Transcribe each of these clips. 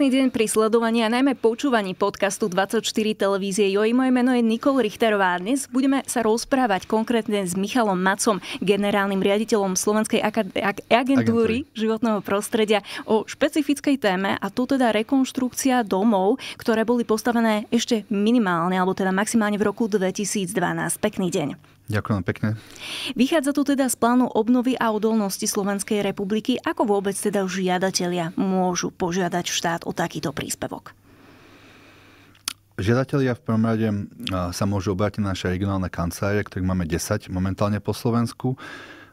Pekný deň pri sledovaní a najmä počúvaní podcastu 24 televízie Joj. Moje meno je Nikol Richterová dnes budeme sa rozprávať konkrétne s Michalom Macom, generálnym riaditeľom Slovenskej ak- agentúry, agentúry životného prostredia o špecifickej téme a to teda rekonštrukcia domov, ktoré boli postavené ešte minimálne alebo teda maximálne v roku 2012. Pekný deň. Ďakujem pekne. Vychádza tu teda z plánu obnovy a odolnosti Slovenskej republiky. Ako vôbec teda žiadatelia môžu požiadať štát o takýto príspevok? Žiadatelia v prvom rade sa môžu obrátiť na naše regionálne kancelárie, ktorých máme 10 momentálne po Slovensku.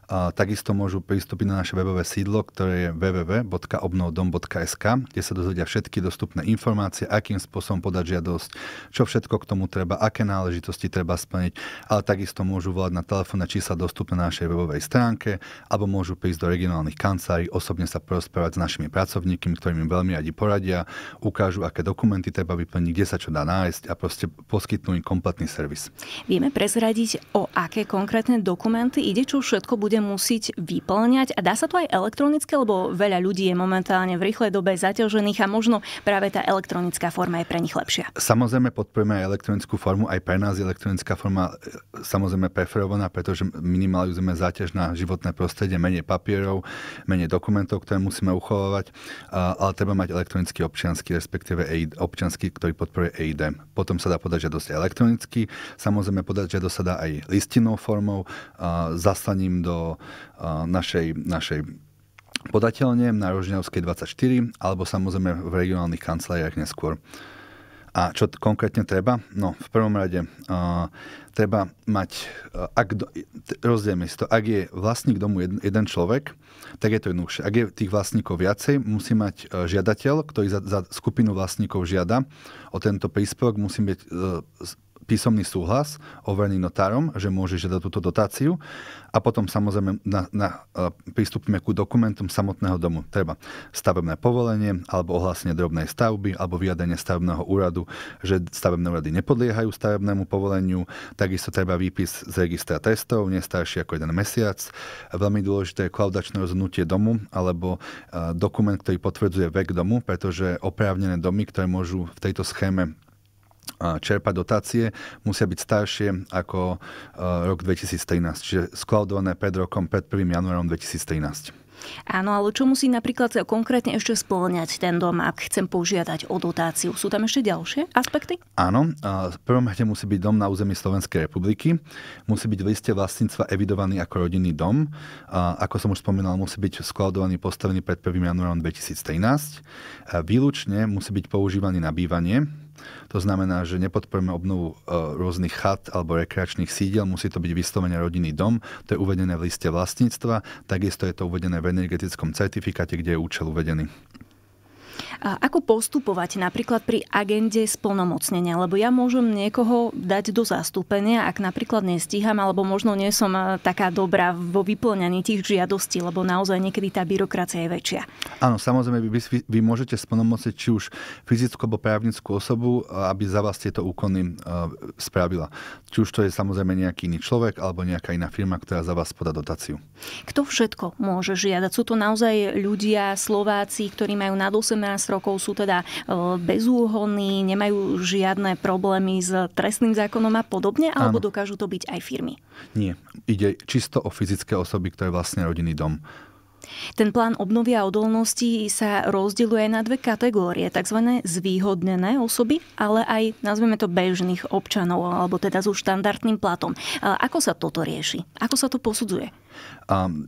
A takisto môžu pristúpiť na naše webové sídlo, ktoré je www.obnovdom.sk, kde sa dozvedia všetky dostupné informácie, akým spôsobom podať žiadosť, čo všetko k tomu treba, aké náležitosti treba splniť, ale takisto môžu volať na telefónne čísla dostupné na našej webovej stránke, alebo môžu prísť do regionálnych kancelárií, osobne sa porozprávať s našimi pracovníkmi, ktorým veľmi radi poradia, ukážu, aké dokumenty treba vyplniť, kde sa čo dá nájsť a proste poskytnú im kompletný servis. Vieme prezradiť, o aké konkrétne dokumenty ide, čo všetko bude bude musieť vyplňať a dá sa to aj elektronicky, lebo veľa ľudí je momentálne v rýchlej dobe zaťažených a možno práve tá elektronická forma je pre nich lepšia. Samozrejme podporujeme aj elektronickú formu, aj pre nás je elektronická forma e, samozrejme preferovaná, pretože minimalizujeme záťaž na životné prostredie, menej papierov, menej dokumentov, ktoré musíme uchovávať, ale treba mať elektronický občiansky, respektíve e občiansky, ktorý podporuje EID. Potom sa dá podať žiadosť elektronicky, samozrejme podať žiadosť sa dá aj listinnou formou, zaslaním do do našej, našej podateľne na Rožňavskej 24 alebo samozrejme v regionálnych kanceláriách neskôr. A čo t- konkrétne treba? No, v prvom rade uh, treba mať, uh, ak do, t- si to, ak je vlastník domu jeden, jeden človek, tak je to jednoduchšie. Ak je tých vlastníkov viacej, musí mať uh, žiadateľ, ktorý za, za skupinu vlastníkov žiada o tento príspevok, musí byť uh, písomný súhlas overený notárom, že môže žiadať túto dotáciu a potom samozrejme na, na, e, pristúpime ku dokumentom samotného domu. Treba stavebné povolenie alebo ohlásenie drobnej stavby alebo vyjadrenie stavebného úradu, že stavebné úrady nepodliehajú stavebnému povoleniu. Takisto treba výpis z registra testov, nestarší ako jeden mesiac. Veľmi dôležité je kolaudačné rozhodnutie domu alebo e, dokument, ktorý potvrdzuje vek domu, pretože oprávnené domy, ktoré môžu v tejto schéme čerpať dotácie, musia byť staršie ako e, rok 2013, čiže skladované pred rokom, pred 1. januárom 2013. Áno, ale čo musí napríklad konkrétne ešte spĺňať ten dom, ak chcem požiadať o dotáciu? Sú tam ešte ďalšie aspekty? Áno, v prvom rade musí byť dom na území Slovenskej republiky, musí byť v liste vlastníctva evidovaný ako rodinný dom, ako som už spomínal, musí byť skladovaný, postavený pred 1. januárom 2013, výlučne musí byť používaný na bývanie, to znamená, že nepodporujeme obnovu e, rôznych chat alebo rekreačných sídel, musí to byť vyslovene rodinný dom, to je uvedené v liste vlastníctva, takisto je to uvedené v energetickom certifikáte, kde je účel uvedený. Ako postupovať napríklad pri agende splnomocnenia? Lebo ja môžem niekoho dať do zastúpenia, ak napríklad nestíham, alebo možno nie som eh, taká dobrá vo vyplňaní tých žiadostí, lebo naozaj niekedy tá byrokracia je väčšia. Áno, samozrejme, vy, vy, vy môžete splnomocniť či už fyzickú alebo právnickú osobu, aby za vás tieto úkony uh, spravila. Či už to je samozrejme nejaký iný človek alebo nejaká iná firma, ktorá za vás podá dotáciu. Kto všetko môže žiadať? Sú to naozaj ľudia, Slováci, ktorí majú nad 18 rokov sú teda e, bezúhonní, nemajú žiadne problémy s trestným zákonom a podobne, alebo Áno. dokážu to byť aj firmy? Nie. Ide čisto o fyzické osoby, ktoré vlastne rodinný dom. Ten plán obnovy a odolnosti sa rozdeľuje na dve kategórie, tzv. zvýhodnené osoby, ale aj nazveme to bežných občanov, alebo teda so štandardným platom. E, ako sa toto rieši? Ako sa to posudzuje? Um,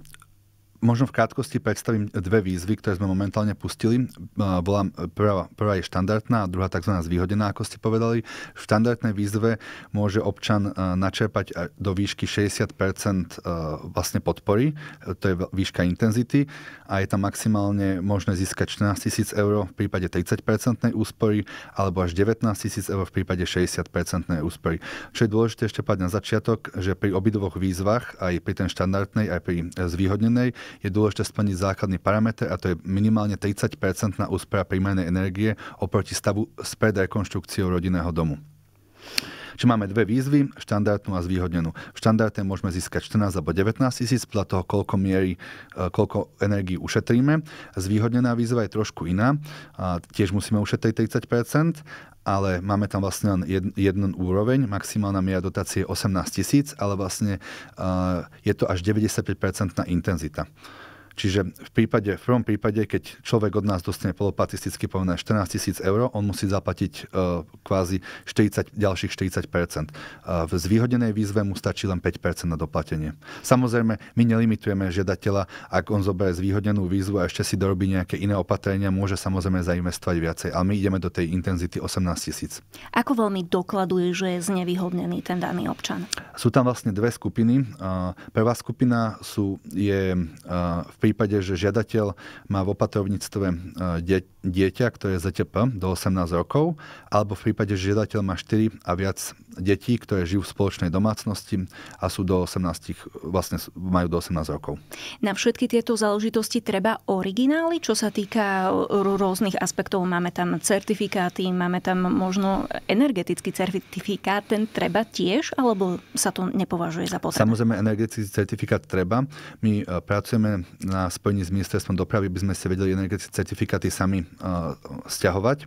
Možno v krátkosti predstavím dve výzvy, ktoré sme momentálne pustili. Volám prvá, prvá je štandardná a druhá tzv. zvýhodená, ako ste povedali. V štandardnej výzve môže občan načerpať do výšky 60 vlastne podpory, to je výška intenzity a je tam maximálne možné získať 14 000 eur v prípade 30 úspory alebo až 19 000 eur v prípade 60 úspory. Čo je dôležité ešte povedať na začiatok, že pri obidvoch výzvach, aj pri ten štandardnej, aj pri e, zvýhodnenej, je dôležité splniť základný parameter a to je minimálne 30 na úspora primárnej energie oproti stavu s rekonštrukciou rodinného domu. Čiže máme dve výzvy, štandardnú a zvýhodnenú. V štandardnej môžeme získať 14 alebo 19 tisíc, podľa toho, koľko miery, e, koľko energii ušetríme. Zvýhodnená výzva je trošku iná. Tiež musíme ušetriť 30 ale máme tam vlastne len jed, jeden úroveň, maximálna miera dotácie je 18 tisíc, ale vlastne e, je to až 95% intenzita. Čiže v, prípade, v prvom prípade, keď človek od nás dostane polopatisticky povedané 14 tisíc eur, on musí zaplatiť uh, kvázi 40, ďalších 40 uh, e, V zvýhodenej výzve mu stačí len 5 na doplatenie. Samozrejme, my nelimitujeme žiadateľa, ak on zoberie zvýhodenú výzvu a ešte si dorobí nejaké iné opatrenia, môže samozrejme zainvestovať viacej. Ale my ideme do tej intenzity 18 tisíc. Ako veľmi dokladuje, že je znevýhodnený ten daný občan? Sú tam vlastne dve skupiny. Uh, prvá skupina sú, je v prípade, že žiadateľ má v opatrovníctve e, dieťa, ktoré je ZTP do 18 rokov, alebo v prípade, že žiadateľ má 4 a viac detí, ktoré žijú v spoločnej domácnosti a sú do 18, vlastne majú do 18 rokov. Na všetky tieto záležitosti treba originály, čo sa týka e, rôznych aspektov. Máme tam certifikáty, máme tam možno energetický certifikát, ten treba tiež, alebo sa to nepovažuje za potrebné? Samozrejme, energetický certifikát treba. My e, pracujeme na na spojení s ministerstvom dopravy by sme si vedeli energetické certifikáty sami uh, eh, stiahovať.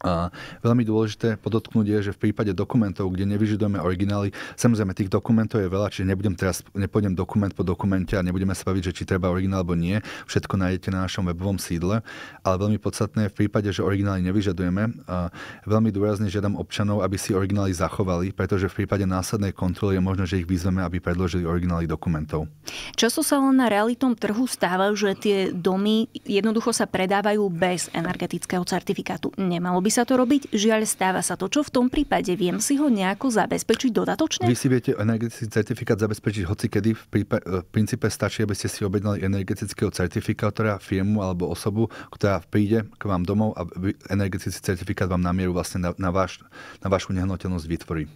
A veľmi dôležité podotknúť je, že v prípade dokumentov, kde nevyžadujeme originály, samozrejme tých dokumentov je veľa, čiže nebudem teraz, nepôjdem dokument po dokumente a nebudeme sa baviť, že či treba originál alebo nie. Všetko nájdete na našom webovom sídle, ale veľmi podstatné je v prípade, že originály nevyžadujeme, a veľmi dôrazne žiadam občanov, aby si originály zachovali, pretože v prípade následnej kontroly je možné, že ich vyzveme, aby predložili originály dokumentov. Často sa len na realitnom trhu stávajú, že tie domy jednoducho sa predávajú bez energetického certifikátu. Nemalo by by sa to robiť? Žiaľ, stáva sa to. Čo v tom prípade? Viem si ho nejako zabezpečiť dodatočne? Vy si viete energetický certifikát zabezpečiť hoci kedy. V, prípa- e, v princípe stačí, aby ste si objednali energetického certifikátora, firmu alebo osobu, ktorá príde k vám domov a energetický certifikát vám na mieru vlastne na, na, váš, na vašu nehnuteľnosť vytvorí.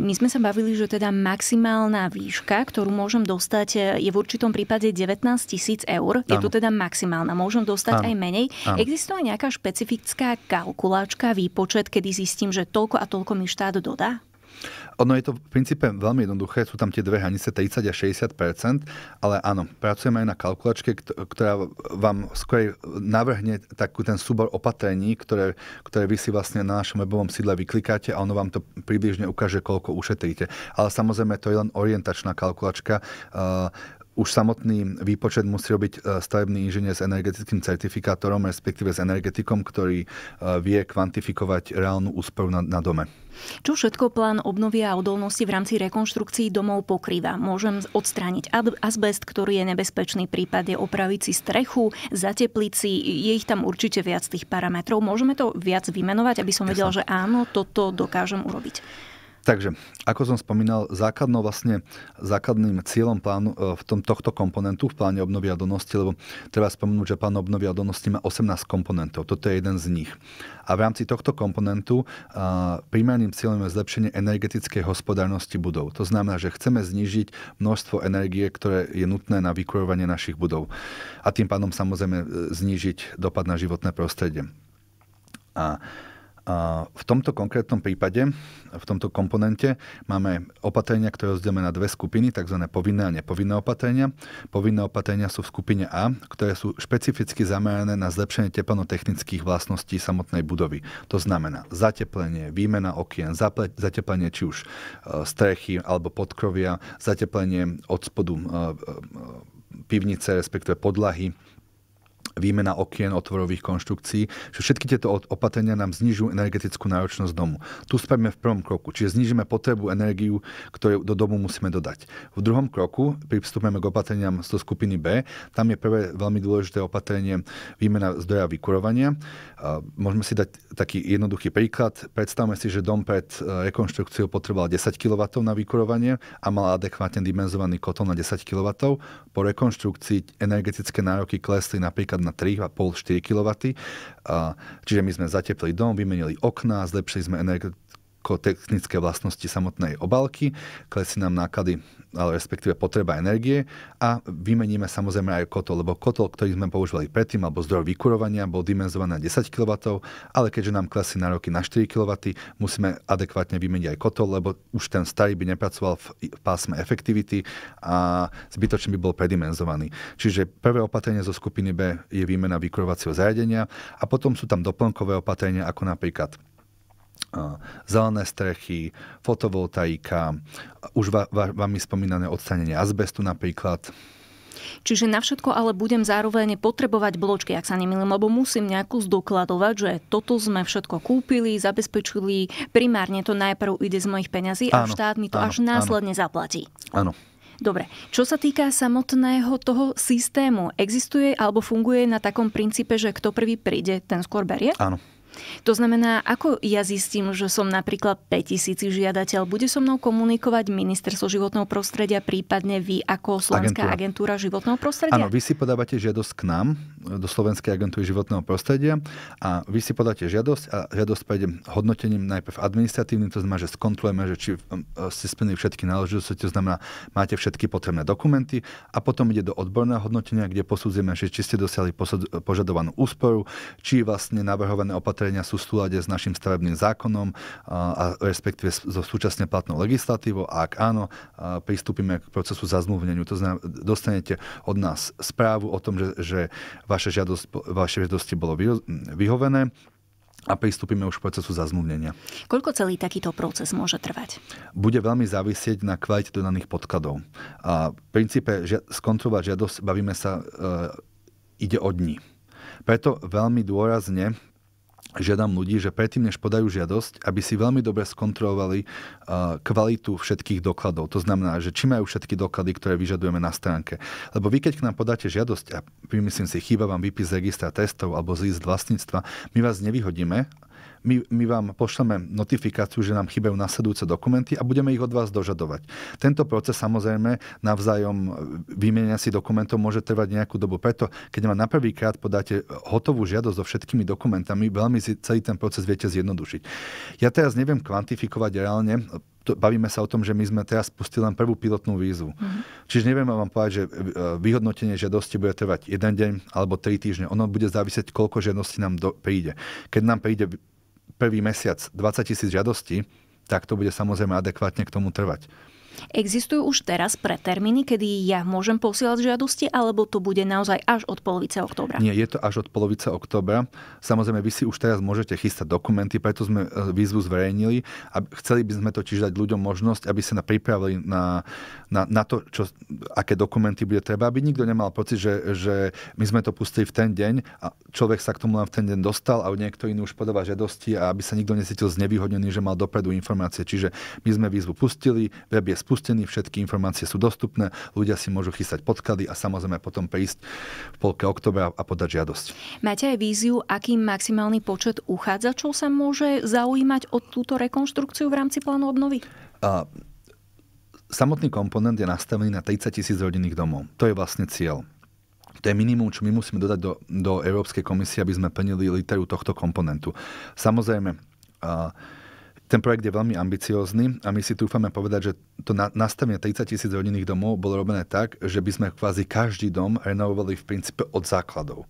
My sme sa bavili, že teda maximálna výška, ktorú môžem dostať, e, je v určitom prípade 19 tisíc eur. Áno. Je tu teda maximálna. Môžem dostať ano. aj menej. Ano. Existuje nejaká špecifická kalkulačka, výpočet, kedy zistím, že toľko a toľko mi štát dodá? Ono je to v princípe veľmi jednoduché, sú tam tie dve hranice 30 a 60 ale áno, pracujeme aj na kalkulačke, ktorá vám skôr navrhne takú ten súbor opatrení, ktoré, ktoré vy si vlastne na našom webovom sídle vyklikáte a ono vám to približne ukáže, koľko ušetríte. Ale samozrejme, to je len orientačná kalkulačka. Ehm, už samotný výpočet musí robiť e, stavebný inžinier s energetickým certifikátorom, respektíve s energetikom, ktorý e, vie kvantifikovať reálnu úsporu na, na dome. Čo všetko plán obnovy a odolnosti v rámci rekonštrukcií domov pokrýva? Môžem odstrániť azbest, ktorý je nebezpečný prípad, prípade opraviť si strechu, zatepliť si, je ich tam určite viac tých parametrov. Môžeme to viac vymenovať, aby som vedel, že áno, toto dokážem urobiť. Takže, ako som spomínal, základnou vlastne, základným cieľom plánu e, v tom, tohto komponentu v pláne obnovy a donosti, lebo treba spomenúť, že plán obnovy a donosti má 18 komponentov. Toto je jeden z nich. A v rámci tohto komponentu a, e, primárnym cieľom je zlepšenie energetickej hospodárnosti budov. To znamená, že chceme znížiť množstvo energie, ktoré je nutné na vykurovanie našich budov. A tým pádom samozrejme e, znížiť dopad na životné prostredie. A v tomto konkrétnom prípade, v tomto komponente máme opatrenia, ktoré rozdielme na dve skupiny, tzv. povinné a nepovinné opatrenia. Povinné opatrenia sú v skupine A, ktoré sú špecificky zamerané na zlepšenie teplnotechnických vlastností samotnej budovy. To znamená zateplenie, výmena okien, zateplenie či už e, strechy alebo podkrovia, zateplenie od spodu e, e, pivnice, respektíve podlahy, výmena okien otvorových konštrukcií, že všetky tieto opatrenia nám znižujú energetickú náročnosť domu. Tu spravíme v prvom kroku, čiže znižíme potrebu energiu, ktorú do domu musíme dodať. V druhom kroku pristúpime k opatreniam zo skupiny B. Tam je prvé veľmi dôležité opatrenie výmena zdroja vykurovania. Môžeme si dať taký jednoduchý príklad. Predstavme si, že dom pred e, rekonštrukciou potreboval 10 kW na vykurovanie a mal adekvátne dimenzovaný kotol na 10 kW. Po rekonštrukcii energetické nároky klesli napríklad na 3,5-4 kW. Čiže my sme zateplili dom, vymenili okná, zlepšili sme energetickú ako technické vlastnosti samotnej obálky, klesí nám náklady, ale respektíve potreba energie a vymeníme samozrejme aj kotol, lebo kotol, ktorý sme používali predtým, alebo zdroj vykurovania, bol dimenzovaný na 10 kW, ale keďže nám klesí nároky na 4 kW, musíme adekvátne vymeniť aj kotol, lebo už ten starý by nepracoval v pásme efektivity a zbytočne by bol predimenzovaný. Čiže prvé opatrenie zo skupiny B je výmena vykurovacieho zariadenia a potom sú tam doplnkové opatrenia, ako napríklad zelené strechy, fotovoltaika, už va, va, vami spomínané odstranenie azbestu napríklad. Čiže na všetko ale budem zároveň potrebovať bločky, ak sa nemýlim, lebo musím nejakú zdokladovať, že toto sme všetko kúpili, zabezpečili, primárne to najprv ide z mojich peňazí a štát mi to áno, až následne áno. zaplatí. Áno. Dobre, čo sa týka samotného toho systému, existuje alebo funguje na takom princípe, že kto prvý príde, ten skôr berie? Áno. To znamená, ako ja zistím, že som napríklad 5000 žiadateľ, bude so mnou komunikovať ministerstvo životného prostredia, prípadne vy ako Slovenská agentúra, agentúra životného prostredia? Áno, vy si podávate žiadosť k nám, do Slovenskej agentúry životného prostredia a vy si podáte žiadosť a žiadosť prejde hodnotením najprv administratívnym, to znamená, že skontrolujeme, že či e, ste splnili všetky náležitosti, to znamená, máte všetky potrebné dokumenty a potom ide do odborného hodnotenia, kde posúdzime, či ste dosiahli požadovanú úsporu, či vlastne navrhované opatrenie opatrenia sú v súlade s našim stavebným zákonom a respektíve so súčasne platnou legislatívou a ak áno, pristúpime k procesu zazmluvneniu. To znamená, dostanete od nás správu o tom, že, že vaše, žiadosť, vaše žiadosti bolo vyhovené a pristúpime už k procesu zazmluvnenia. Koľko celý takýto proces môže trvať? Bude veľmi závisieť na kvalite dodaných podkladov. A v princípe skontrovať žiadosť, bavíme sa, e, ide o dní. Preto veľmi dôrazne žiadam ľudí, že predtým, než podajú žiadosť, aby si veľmi dobre skontrolovali uh, kvalitu všetkých dokladov. To znamená, že či majú všetky doklady, ktoré vyžadujeme na stránke. Lebo vy, keď k nám podáte žiadosť a vymyslím si, chýba vám výpis registra testov alebo z list vlastníctva, my vás nevyhodíme my, my vám pošleme notifikáciu, že nám chýbajú nasledujúce dokumenty a budeme ich od vás dožadovať. Tento proces samozrejme navzájom vymenia si dokumentov môže trvať nejakú dobu. Preto, keď vám na prvýkrát podáte hotovú žiadosť so všetkými dokumentami, veľmi si celý ten proces viete zjednodušiť. Ja teraz neviem kvantifikovať reálne, to, bavíme sa o tom, že my sme teraz spustili len prvú pilotnú výzvu. Mm-hmm. Čiže neviem vám povedať, že e, vyhodnotenie žiadosti bude trvať jeden deň alebo tri týždne. Ono bude závisieť, koľko žiadostí nám do, príde. Keď nám príde prvý mesiac 20 tisíc žiadostí, tak to bude samozrejme adekvátne k tomu trvať. Existujú už teraz pretermíny, kedy ja môžem posielať žiadosti, alebo to bude naozaj až od polovice októbra? Nie, je to až od polovice októbra. Samozrejme, vy si už teraz môžete chystať dokumenty, preto sme e, výzvu zverejnili a chceli by sme totiž dať ľuďom možnosť, aby sa pripravili na, na, na to, čo, aké dokumenty bude treba, aby nikto nemal pocit, že, že my sme to pustili v ten deň a človek sa k tomu len v ten deň dostal a niekto iný už podáva žiadosti a aby sa nikto necítil znevýhodnený, že mal dopredu informácie. Čiže my sme výzvu pustili, web je spustený, všetky informácie sú dostupné, ľudia si môžu chystať podklady a samozrejme potom prísť v polke oktobra a podať žiadosť. Máte aj víziu, aký maximálny počet uchádzačov sa môže zaujímať o túto rekonštrukciu v rámci plánu obnovy? A samotný komponent je nastavený na 30 tisíc rodinných domov. To je vlastne cieľ. To je minimum, čo my musíme dodať do, do Európskej komisie, aby sme plnili literu tohto komponentu. Samozrejme, uh, ten projekt je veľmi ambiciózny a my si dúfame povedať, že to na, nastavenie 30 tisíc rodinných domov bolo robené tak, že by sme kvázi každý dom renovovali v princípe od základov.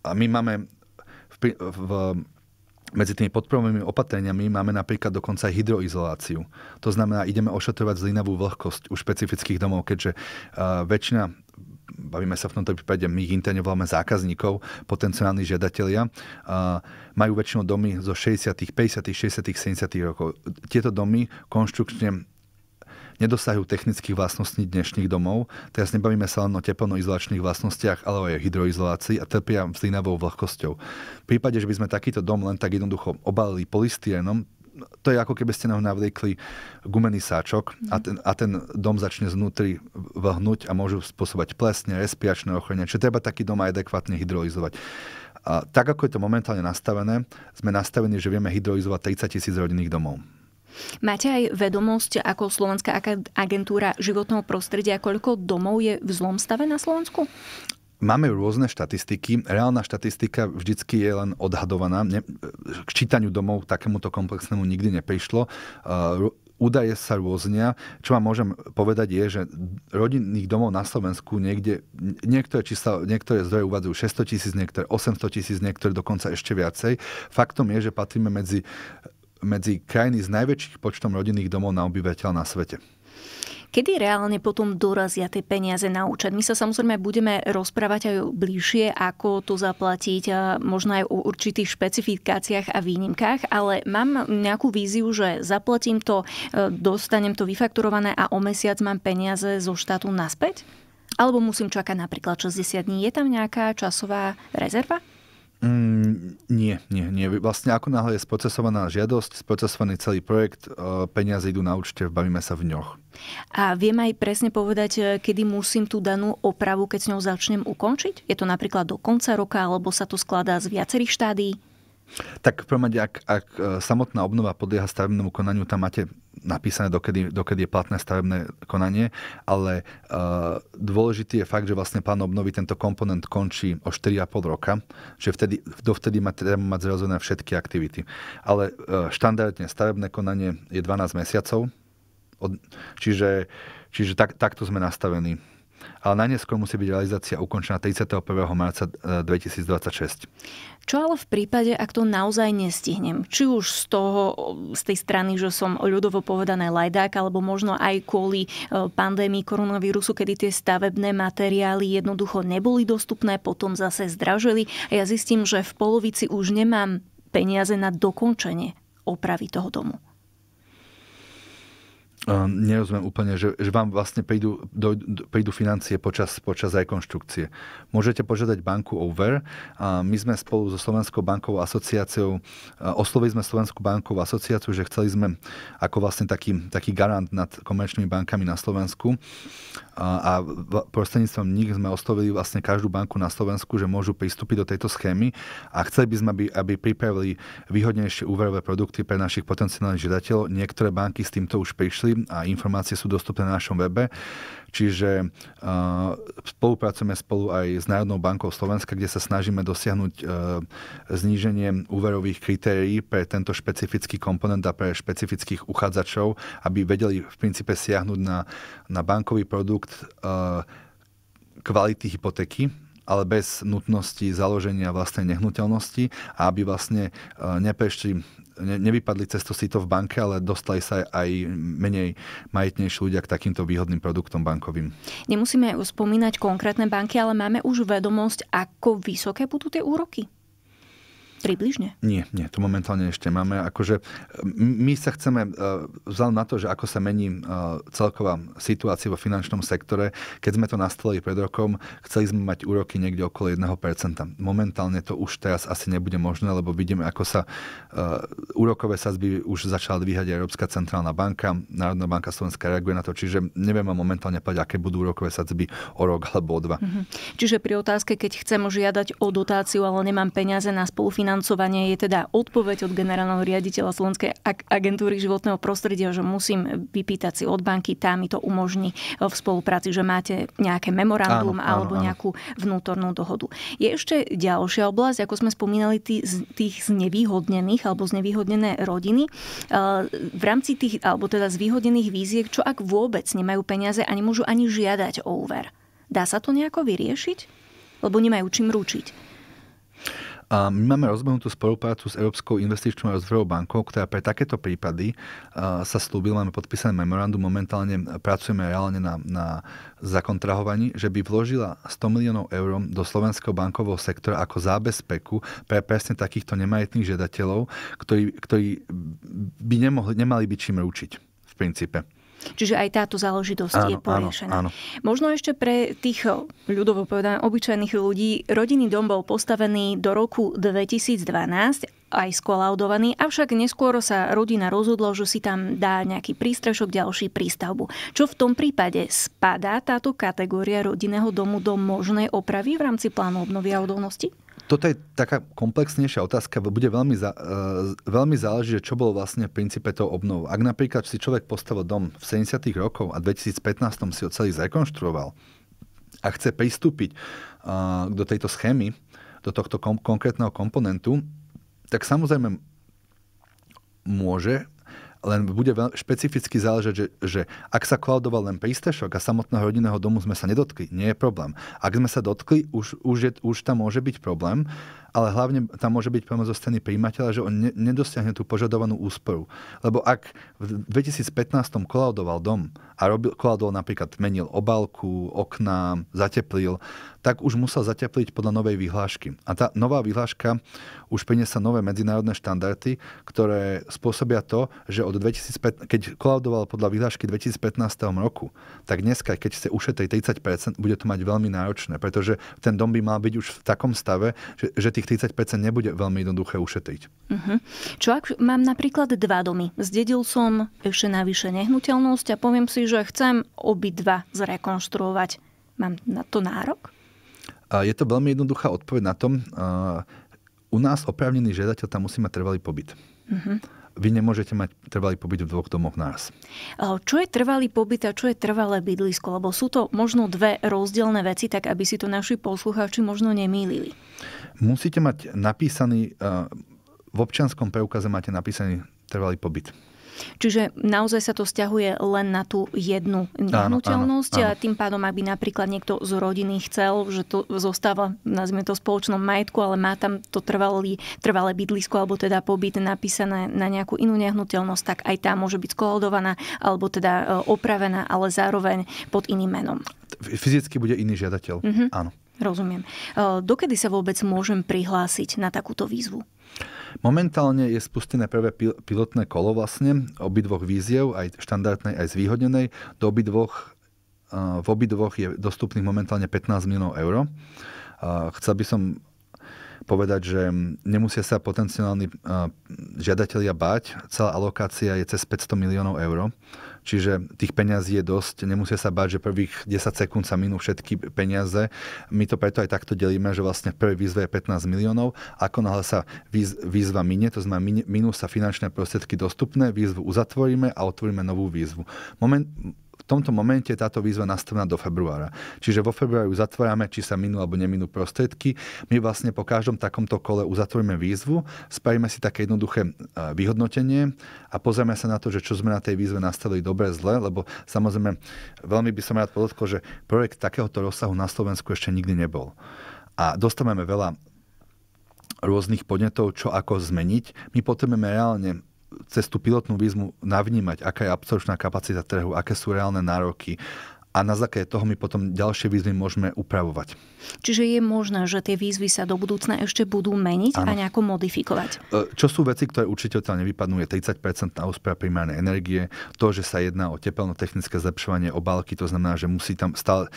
A my máme v, v, medzi tými podporovými opatreniami máme napríklad dokonca hydroizoláciu. To znamená, ideme ošetrovať zlinavú vlhkosť u špecifických domov, keďže uh, väčšina bavíme sa v tomto prípade, my ich interne voláme zákazníkov, potenciálni žiadatelia, majú väčšinou domy zo 60., 50., 60., 70. rokov. Tieto domy konštrukčne nedosahujú technických vlastností dnešných domov. Teraz nebavíme sa len o teplnoizolačných vlastnostiach, ale aj o hydroizolácii a trpia vzlinavou vlhkosťou. V prípade, že by sme takýto dom len tak jednoducho obalili polystyrenom, to je ako keby ste nám navliekli gumený sáčok mm. a, mhm. ten, a ten dom začne znútri vlhnúť a môžu spôsobať plesne, respiačné ochorenie. Čiže treba taký dom aj adekvátne hydrolizovať. A tak, ako je to momentálne nastavené, sme nastavení, že vieme hydrolizovať 30 tisíc rodinných domov. Máte aj vedomosť ako Slovenská agentúra životného prostredia, koľko domov je v zlom stave na Slovensku? Máme rôzne štatistiky. Reálna štatistika vždycky je len odhadovaná. K čítaniu domov takémuto komplexnému nikdy neprišlo údaje sa rôznia. Čo vám môžem povedať je, že rodinných domov na Slovensku niekde, niektoré, čísla, niektoré zdroje uvádzajú 600 tisíc, niektoré 800 tisíc, niektoré dokonca ešte viacej. Faktom je, že patríme medzi, medzi krajiny s najväčším počtom rodinných domov na obyvateľ na svete. Kedy reálne potom dorazia tie peniaze na účet? My sa samozrejme budeme rozprávať aj bližšie, ako to zaplatiť, možno aj o určitých špecifikáciách a výnimkách, ale mám nejakú víziu, že zaplatím to, e, dostanem to vyfakturované a o mesiac mám peniaze zo štátu naspäť? Alebo musím čakať napríklad 60 dní. Je tam nejaká časová rezerva? Mm, nie, nie, nie. Vlastne ako náhle je sprocesovaná žiadosť, sprocesovaný celý projekt, e, peniaze idú na účte, bavíme sa v ňoch. A viem aj presne povedať, e, kedy musím tú danú opravu, keď s ňou začnem ukončiť? Je to napríklad do konca roka, alebo sa to skladá z viacerých štádií? Tak v prvom ak, ak e, samotná obnova podlieha stavebnému konaniu, tam máte napísané, dokedy, dokedy je platné stavebné konanie, ale uh, dôležitý je fakt, že vlastne plán obnovy tento komponent končí o 4,5 roka, že vtedy, dovtedy má, treba mať zrazené všetky aktivity. Ale uh, štandardne stavebné konanie je 12 mesiacov, od, čiže, čiže tak, takto sme nastavení ale najneskôr musí byť realizácia ukončená 31. marca 2026. E, Čo ale v prípade, ak to naozaj nestihnem? Či už z toho, z tej strany, že som ľudovo povedané lajdák, alebo možno aj kvôli e, pandémii koronavírusu, kedy tie stavebné materiály jednoducho neboli dostupné, potom zase zdražili a ja zistím, že v polovici už nemám peniaze na dokončenie opravy toho domu. Ehm, nerozumiem úplne, že, že vám vlastne prídu, do, prídu financie počas, počas rekonštrukcie. Môžete požiadať banku o úver. My sme spolu so Slovenskou bankovou asociáciou, oslovili sme Slovenskú bankovú asociáciu, že chceli sme ako vlastne taký, taký garant nad komerčnými bankami na Slovensku a prostredníctvom nich sme oslovili vlastne každú banku na Slovensku, že môžu pristúpiť do tejto schémy a chceli by sme, aby, aby pripravili výhodnejšie úverové produkty pre našich potenciálnych žiadateľov. Niektoré banky s týmto už prišli, a informácie sú dostupné na našom webe. Čiže spolupracujeme spolu aj s Národnou bankou Slovenska, kde sa snažíme dosiahnuť e, zníženie úverových kritérií pre tento špecifický komponent a pre špecifických uchádzačov, aby vedeli v princípe siahnuť na, na bankový produkt e, kvality hypotéky, ale bez nutnosti založenia vlastnej nehnuteľnosti a aby vlastne e, neprešli ne, nevypadli cez to síto v banke, ale dostali sa aj menej majetnejší ľudia k takýmto výhodným produktom bankovým. Nemusíme spomínať konkrétne banky, ale máme už vedomosť, ako vysoké budú tie úroky? Približne? Nie, nie, to momentálne ešte máme. Akože my sa chceme, e, vzal na to, že ako sa mení e, celková situácia vo finančnom sektore, keď sme to nastavili pred rokom, chceli sme mať úroky niekde okolo 1%. Momentálne to už teraz asi nebude možné, lebo vidíme, ako sa e, úrokové sazby už začala dvíhať Európska centrálna banka, Národná banka Slovenska reaguje na to, čiže nevieme momentálne povedať, aké budú úrokové sadzby o rok alebo o dva. Mhm. Čiže pri otázke, keď chcem žiadať o dotáciu, ale nemám peniaze na spolufinanciu, financovanie je teda odpoveď od generálneho riaditeľa Slovenskej agentúry životného prostredia, že musím vypýtať si od banky, tá mi to umožní v spolupráci, že máte nejaké memorandum áno, alebo áno. nejakú vnútornú dohodu. Je ešte ďalšia oblasť, ako sme spomínali, tých znevýhodnených alebo znevýhodnené rodiny. E, v rámci tých, alebo teda zvýhodnených víziek, čo ak vôbec nemajú peniaze a nemôžu ani žiadať o úver. Dá sa to nejako vyriešiť? Lebo nemajú čím ručiť. A my máme rozbehnutú spoluprácu s Európskou investičnou rozvojovou bankou, ktorá pre takéto prípady sa slúbila, máme podpísané memorandum, momentálne pracujeme reálne na, na zakontrahovaní, že by vložila 100 miliónov eur do slovenského bankového sektora ako zábezpeku pre presne takýchto nemajetných žiadateľov, ktorí, ktorí by nemohli, nemali byť čím ručiť v princípe. Čiže aj táto záležitosť áno, je poriešená. Áno, áno. Možno ešte pre tých ľudovo povedané obyčajných ľudí, rodinný dom bol postavený do roku 2012 aj skolaudovaný, avšak neskôr sa rodina rozhodla, že si tam dá nejaký prístrešok, ďalší prístavbu. Čo v tom prípade spadá táto kategória rodinného domu do možnej opravy v rámci plánu obnovy a odolnosti? toto je taká komplexnejšia otázka, bude veľmi, za, e, veľmi záleží, čo bolo vlastne v princípe tou obnovou. Ak napríklad si človek postavil dom v 70. rokoch a 2015 si ho celý zrekonštruoval a chce pristúpiť uh, do tejto schémy, do tohto kom- konkrétneho komponentu, tak samozrejme môže len bude špecificky záležať, že, že ak sa cloudoval len prístrešok a samotného rodinného domu sme sa nedotkli, nie je problém. Ak sme sa dotkli, už, už, je, už tam môže byť problém ale hlavne tam môže byť problém zo strany príjimateľa, že on ne, nedosiahne tú požadovanú úsporu. Lebo ak v 2015 kolaudoval dom a robil, kolaudoval napríklad, menil obálku, okná, zateplil, tak už musel zatepliť podľa novej vyhlášky. A tá nová vyhláška už priniesla nové medzinárodné štandardy, ktoré spôsobia to, že od 2005, keď kolaudoval podľa vyhlášky 2015 roku, tak dneska, keď ste ušetriť 30%, bude to mať veľmi náročné, pretože ten dom by mal byť už v takom stave, že, že tých tých 30% nebude veľmi jednoduché ušetriť. Uh-huh. Čo ak mám napríklad dva domy, zdedil som ešte navyše nehnuteľnosť a poviem si, že chcem obidva zrekonštruovať. Mám na to nárok? A je to veľmi jednoduchá odpoveď na tom. U nás oprávnený žiadateľ tam musí mať trvalý pobyt. Uh-huh vy nemôžete mať trvalý pobyt v dvoch domoch nás. Čo je trvalý pobyt a čo je trvalé bydlisko? Lebo sú to možno dve rozdielne veci, tak aby si to naši poslucháči možno nemýlili. Musíte mať napísaný, e, v občianskom preukaze máte napísaný trvalý pobyt. Čiže naozaj sa to vzťahuje len na tú jednu nehnuteľnosť áno, áno, áno. a tým pádom, ak by napríklad niekto z rodiny chcel, že to zostáva, nazvime to, spoločnom majetku, ale má tam to trvalý, trvalé bydlisko alebo teda pobyt napísané na nejakú inú nehnuteľnosť, tak aj tá môže byť skoldovaná alebo teda e, opravená, ale zároveň pod iným menom. Fyzicky bude iný žiadateľ, mm-hmm. áno. Rozumiem. E, dokedy sa vôbec môžem prihlásiť na takúto výzvu? Momentálne je spustené prvé pilotné kolo vlastne obidvoch víziev, aj štandardnej, aj zvýhodnenej. Do obidvoch, e, v obidvoch je dostupných momentálne 15 miliónov eur. E, chcel by som povedať, že nemusia sa potenciálni žiadatelia báť. Celá alokácia je cez 500 miliónov eur Čiže tých peňazí je dosť, nemusia sa báť, že prvých 10 sekúnd sa minú všetky peniaze. My to preto aj takto delíme, že vlastne v prvej výzve je 15 miliónov. Ako náhle sa výzva minie, to znamená minú sa finančné prostriedky dostupné, výzvu uzatvoríme a otvoríme novú výzvu. Moment, tomto momente táto výzva nastavená do februára. Čiže vo februári zatvárame, či sa minú alebo neminú prostriedky. My vlastne po každom takomto kole uzatvoríme výzvu, spravíme si také jednoduché e, vyhodnotenie a pozrieme sa na to, že čo sme na tej výzve nastavili dobre, zle, lebo samozrejme veľmi by som rád podotkol, že projekt takéhoto rozsahu na Slovensku ešte nikdy nebol. A dostávame veľa rôznych podnetov, čo ako zmeniť. My potrebujeme reálne cez tú pilotnú výzmu navnímať, aká je absorpčná kapacita trhu, aké sú reálne nároky, a na základe toho my potom ďalšie výzvy môžeme upravovať. Čiže je možné, že tie výzvy sa do budúcna ešte budú meniť ano. a nejako modifikovať. E, čo sú veci, ktoré určite odtiaľ nevypadnú, je 30 na úspora primárnej energie, to, že sa jedná o tepelnotechnické zlepšovanie obálky, to znamená, že musí tam stále,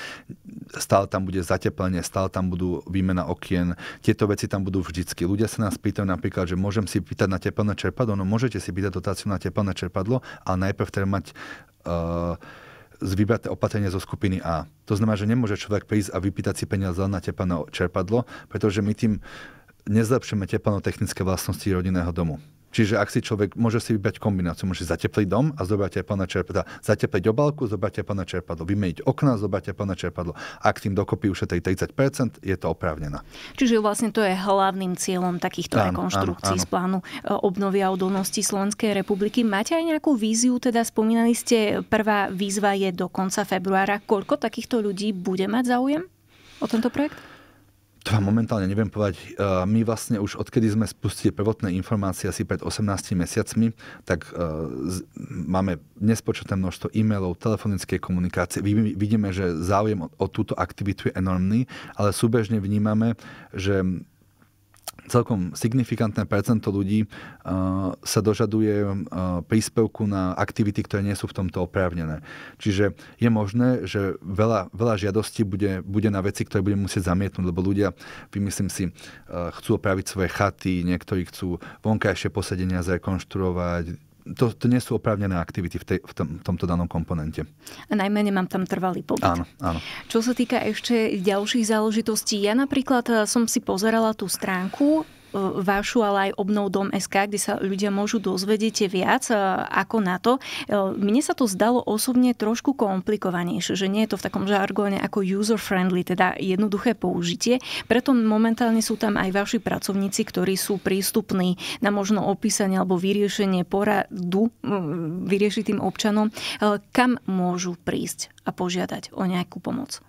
stále tam bude zateplenie, stále tam budú výmena okien, tieto veci tam budú vždycky. Ľudia sa nás pýtajú napríklad, že môžem si pýtať na teplné čerpadlo, no môžete si pýtať dotáciu na teplné čerpadlo, ale najprv treba mať uh, z vybraté opatrenia zo skupiny A. To znamená, že nemôže človek prísť a vypýtať si peniaze na tepané čerpadlo, pretože my tým nezlepšíme technické vlastnosti rodinného domu. Čiže ak si človek môže si vybrať kombináciu, môže zatepliť dom a zobrať teplné čerpadlo, zatepliť obálku, zobrať teplné čerpadlo, vymeniť okna, zobrať teplné čerpadlo. Ak tým dokopy ušetrí 30 je to oprávnená. Čiže vlastne to je hlavným cieľom takýchto áno, rekonštrukcií áno, áno. z plánu e, obnovy a odolnosti Slovenskej republiky. Máte aj nejakú víziu, teda spomínali ste, prvá výzva je do konca februára. Koľko takýchto ľudí bude mať záujem o tento projekt? to vám momentálne neviem povedať. E, my vlastne už odkedy sme spustili prvotné informácie asi pred 18 mesiacmi, tak e, máme nespočetné množstvo e-mailov, telefonické komunikácie. Vidíme, že záujem o túto aktivitu je enormný, ale súbežne vnímame, že celkom signifikantné percento ľudí uh, sa dožaduje uh, príspevku na aktivity, ktoré nie sú v tomto oprávnené. Čiže je možné, že veľa, veľa žiadostí bude, bude na veci, ktoré budeme musieť zamietnúť, lebo ľudia, vymyslím si, uh, chcú opraviť svoje chaty, niektorí chcú vonkajšie posedenia zrekonštruovať, to, to nie sú oprávnené aktivity v, tej, v, tom, v tomto danom komponente. A najmenej mám tam trvalý pobyt. Áno, áno. Čo sa týka ešte ďalších záležitostí, ja napríklad eh, som si pozerala tú stránku E, vašu, ale aj obnov dom SK, kde sa ľudia môžu dozvedieť viac e, ako na to. E, mne sa to zdalo osobne trošku komplikovanejšie, že nie je to v takom žargóne ako user-friendly, teda jednoduché použitie. Preto momentálne sú tam aj vaši pracovníci, ktorí sú prístupní na možno opísanie alebo vyriešenie poradu vyriešitým občanom, kam môžu prísť a požiadať o nejakú pomoc.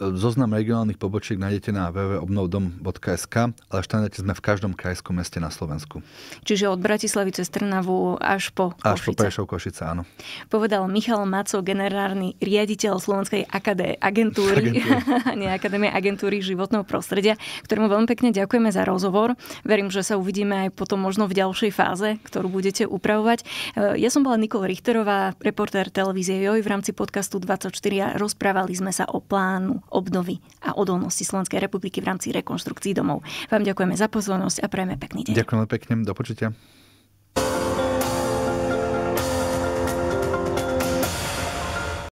Zoznam regionálnych pobočiek nájdete na www.obnovdom.sk, ale štandardne sme v každom krajskom meste na Slovensku. Čiže od Bratislavy cez Trnavu až po Košice. Až po Prešov Košice, áno. Povedal Michal Maco, generálny riaditeľ Slovenskej akadé, agentúry, agentúry. nie akadémie agentúry životného prostredia, ktorému veľmi pekne ďakujeme za rozhovor. Verím, že sa uvidíme aj potom možno v ďalšej fáze, ktorú budete upravovať. E, ja som bola Nikola Richterová, reportér televízie Joj v rámci podcastu 24 a rozprávali sme sa o plánu obnovy a odolnosti Slovenskej republiky v rámci rekonštrukcií domov. Vám ďakujeme za pozornosť a prajeme pekný deň. Ďakujem pekne, do počutia.